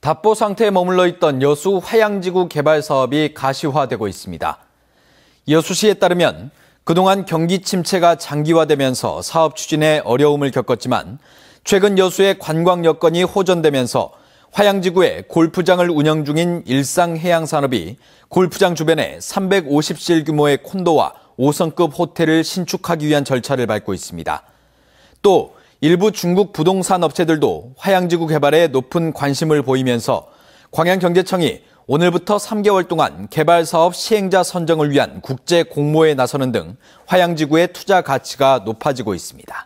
답보 상태에 머물러 있던 여수 화양지구 개발 사업이 가시화되고 있습니다. 여수시에 따르면 그동안 경기 침체가 장기화되면서 사업 추진에 어려움을 겪었지만 최근 여수의 관광 여건이 호전되면서 화양지구에 골프장을 운영 중인 일상해양산업이 골프장 주변에 350실 규모의 콘도와 5성급 호텔을 신축하기 위한 절차를 밟고 있습니다. 또 일부 중국 부동산 업체들도 화양지구 개발에 높은 관심을 보이면서 광양경제청이 오늘부터 3개월 동안 개발 사업 시행자 선정을 위한 국제 공모에 나서는 등 화양지구의 투자 가치가 높아지고 있습니다.